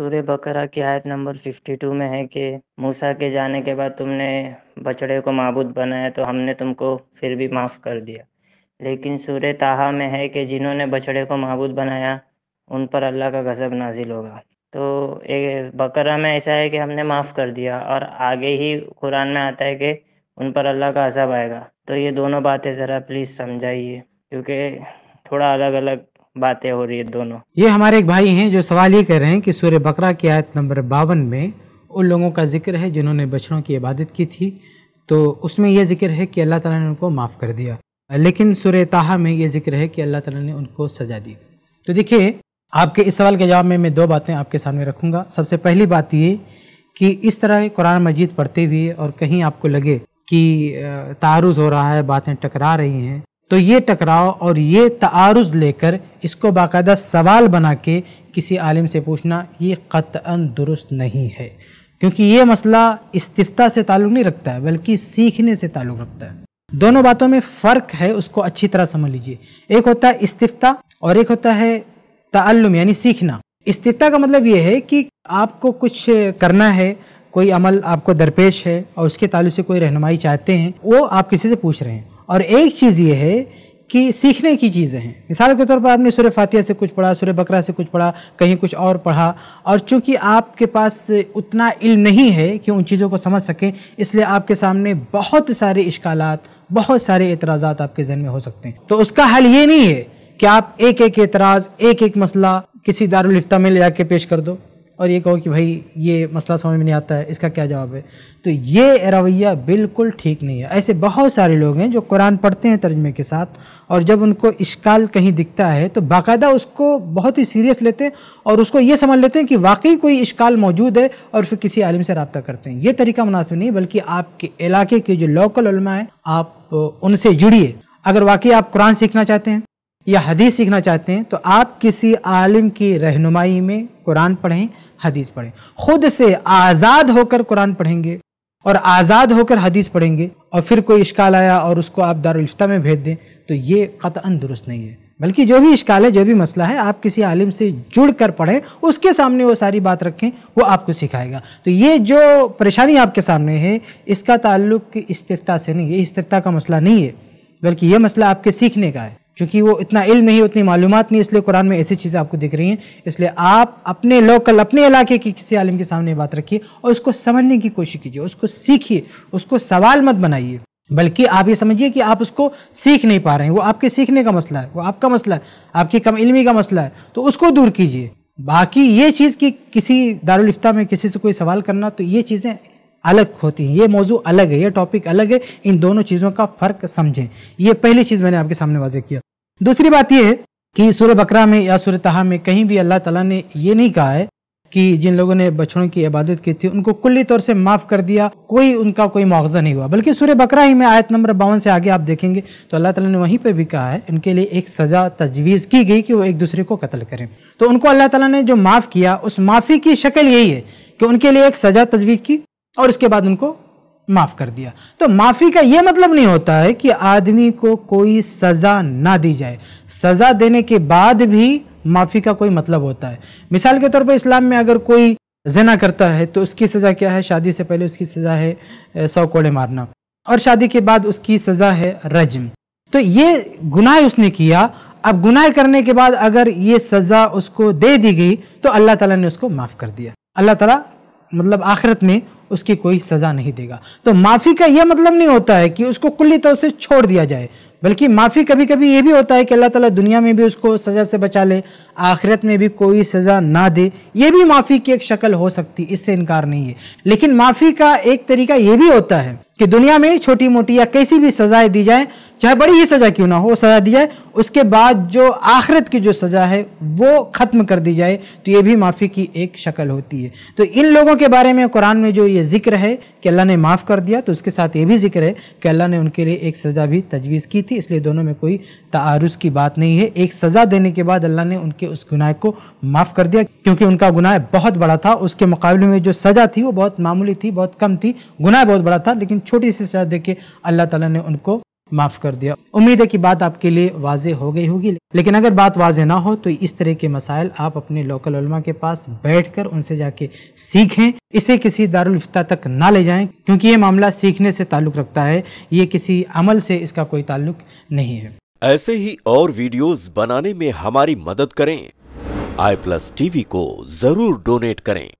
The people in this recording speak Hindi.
सूर्य बकरा की आयत नंबर 52 में है कि मूसा के जाने के बाद तुमने बछड़े को मबूद बनाया तो हमने तुमको फिर भी माफ़ कर दिया लेकिन सूर्य ताहा में है कि जिन्होंने बछड़े को मबूद बनाया उन पर अल्लाह का गज़ब नाजिल होगा तो एक बकरा में ऐसा है कि हमने माफ़ कर दिया और आगे ही कुरान में आता है कि उन पर अल्लाह का अजब आएगा तो ये दोनों बातें ज़रा प्लीज़ समझाइए क्योंकि थोड़ा अलग अलग बातें हो रही है दोनों ये हमारे एक भाई हैं जो सवाल ये कर रहे हैं कि सूर्य बकरा की आयत नंबर बावन में उन लोगों का जिक्र है जिन्होंने बछड़ों की इबादत की थी तो उसमें यह जिक्र है कि अल्लाह ताला ने उनको माफ़ कर दिया लेकिन सूर्य ताहा में ये जिक्र है कि अल्लाह ताला ने उनको सजा दी तो देखिए आपके इस सवाल के जवाब में मैं दो बातें आपके सामने रखूंगा सबसे पहली बात ये कि इस तरह कुरान मजीद पढ़ते हुए और कहीं आपको लगे कि तारुज हो रहा है बातें टकरा रही हैं तो ये टकराव और ये तारुज लेकर इसको बाकायदा सवाल बना के किसी आलिम से पूछना ये क़ता दुरुस्त नहीं है क्योंकि ये मसला इस्तीफा से ताल्लुक़ नहीं रखता है बल्कि सीखने से ताल्लुक़ रखता है दोनों बातों में फ़र्क है उसको अच्छी तरह समझ लीजिए एक होता है इस्तीफा और एक होता है तल्लुम यानी सीखना इस्तीफा का मतलब ये है कि आपको कुछ करना है कोई अमल आपको दरपेश है और उसके ताल्लुक से कोई रहनमाई चाहते हैं वो आप किसी से पूछ रहे हैं और एक चीज़ ये है कि सीखने की चीज़ें हैं मिसाल के तौर पर आपने सुर फातिया से कुछ पढ़ा सुर बकरा से कुछ पढ़ा कहीं कुछ और पढ़ा और चूंकि आपके पास उतना इल्म नहीं है कि उन चीज़ों को समझ सकें इसलिए आपके सामने बहुत सारे इश्काल बहुत सारे एतराज़ आपके जहन में हो सकते हैं तो उसका हल ये नहीं है कि आप एक एक एतराज़ एक एक मसला किसी दारुलफ्ता में ले जाके पेश कर दो और ये कहो कि भाई ये मसला समझ में नहीं आता है इसका क्या जवाब है तो ये रवैया बिल्कुल ठीक नहीं है ऐसे बहुत सारे लोग हैं जो कुरान पढ़ते हैं तर्जमे के साथ और जब उनको इश्काल कहीं दिखता है तो बाकायदा उसको बहुत ही सीरियस लेते हैं और उसको ये समझ लेते हैं कि वाकई कोई इश्काल मौजूद है और फिर किसी आलिम से रबता करते हैं ये तरीका मुनासिब नहीं बल्कि आपके इलाके के जो लोकल है आप उनसे जुड़िए अगर वाकई आप कुरान सीखना चाहते हैं या हदीस सीखना चाहते हैं तो आप किसी आलिम की रहनुमाई में कुरान पढ़ें हदीस पढ़ें खुद से आज़ाद होकर कुरान पढ़ेंगे और आज़ाद होकर हदीस पढ़ेंगे और फिर कोई इश्काल आया और उसको आप दारुलफ्ता में भेज दें तो ये कतअन दुरुस्त नहीं है बल्कि जो भी इश्काल है जो भी मसला है आप किसी आलिम से जुड़ कर पढ़ें उसके सामने वो सारी बात रखें वो आपको सिखाएगा तो ये जो परेशानी आपके सामने है इसका ताल्लुक इस्ता से नहीं है इस्ता का मसला नहीं है बल्कि ये मसला आपके सीखने का है चूँकि वो इतना इल्म नहीं उतनी मालूम नहीं इसलिए कुरान में ऐसी चीज़ें आपको दिख रही हैं इसलिए आप अपने लोकल अपने इलाके के किसी आलिम के सामने बात रखिए और उसको समझने की कोशिश कीजिए उसको सीखिए उसको सवाल मत बनाइए बल्कि आप ये समझिए कि आप उसको सीख नहीं पा रहे हैं वो आपके सीखने का मसला है वो आपका मसला है आपकी कम इलमी का मसला है तो उसको दूर कीजिए बाकी ये चीज़ कि किसी दारुलफ्ता में किसी से कोई सवाल करना तो ये चीज़ें अलग होती हैं ये मौजू अलग है ये टॉपिक अलग है इन दोनों चीज़ों का फ़र्क समझें ये पहली चीज़ मैंने आपके सामने वाजे किया दूसरी बात यह कि सूर्य बकरा में या सूर्य तहा में कहीं भी अल्लाह तला ने यह नहीं कहा है कि जिन लोगों ने बछड़ों की इबादत की थी उनको कुल्ली तौर से माफ कर दिया कोई उनका कोई मुआवजा नहीं हुआ बल्कि सूर्य बकरा ही में आयत नंबर बावन से आगे आप देखेंगे तो अल्लाह तला ने वहीं पर भी कहा है उनके लिए एक सज़ा तजवीज़ की गई कि वो एक दूसरे को कत्ल करें तो उनको अल्लाह तला ने जो माफ़ किया उस माफ़ी की शक्ल यही है कि उनके लिए एक सज़ा तजवीज़ की और उसके बाद उनको माफ़ कर दिया तो माफ़ी का यह मतलब नहीं होता है कि आदमी को कोई सज़ा ना दी जाए सज़ा देने के बाद भी माफ़ी का कोई मतलब होता है मिसाल के तौर पर इस्लाम में अगर कोई जना करता है तो उसकी सज़ा क्या है शादी से पहले उसकी सज़ा है सौ कोड़े मारना और शादी के बाद उसकी सज़ा है रजम तो ये गुनाह उसने किया अब गुनाह करने के बाद अगर ये सज़ा उसको दे दी गई तो अल्लाह ताला ने उसको माफ़ कर दिया अल्लाह ताला मतलब आखिरत में उसकी कोई सज़ा नहीं देगा तो माफ़ी का यह मतलब नहीं होता है कि उसको कुल्ली तौर से छोड़ दिया जाए बल्कि माफ़ी कभी कभी ये भी होता है कि अल्लाह ताला दुनिया में भी उसको सज़ा से बचा ले आखिरत में भी कोई सज़ा ना दे ये भी माफ़ी की एक शक्ल हो सकती इससे इनकार नहीं है लेकिन माफ़ी का एक तरीका ये भी होता है कि दुनिया में छोटी मोटी या कैसी भी सजाएं दी जाए चाहे बड़ी ही सज़ा क्यों ना हो सज़ा दी जाए उसके बाद जो आखिरत की जो सज़ा है वो ख़त्म कर दी जाए तो ये भी माफ़ी की एक शक्ल होती है तो इन लोगों के बारे में कुरान में जो ये जिक्र है कि अल्लाह ने माफ़ कर दिया तो उसके साथ ये भी जिक्र है कि अल्लाह ने उनके लिए एक सज़ा भी तजवीज़ की थी इसलिए दोनों में कोई तारुस की बात नहीं है एक सज़ा देने के बाद अल्लाह ने उनके उस गुनाह को माफ़ कर दिया क्योंकि उनका गुनाह बहुत बड़ा था उसके मुकाबले में जो सज़ा थी वो बहुत मामूली थी बहुत कम थी गुनाह बहुत बड़ा था लेकिन छोटी सी सज़ा दे के अल्लाह तला ने उनको माफ़ कर दिया उम्मीद है कि बात आपके लिए वाज हो गई होगी लेकिन अगर बात वाज ना हो तो इस तरह के मसाइल आप अपने लोकल उलमा के पास बैठ कर उनसे जाके सीखें इसे किसी दारुलफ्ता तक ना ले जाएं क्योंकि ये मामला सीखने से ताल्लुक़ रखता है ये किसी अमल से इसका कोई ताल्लुक नहीं है ऐसे ही और वीडियोस बनाने में हमारी मदद करें आई प्लस टीवी को जरूर डोनेट करें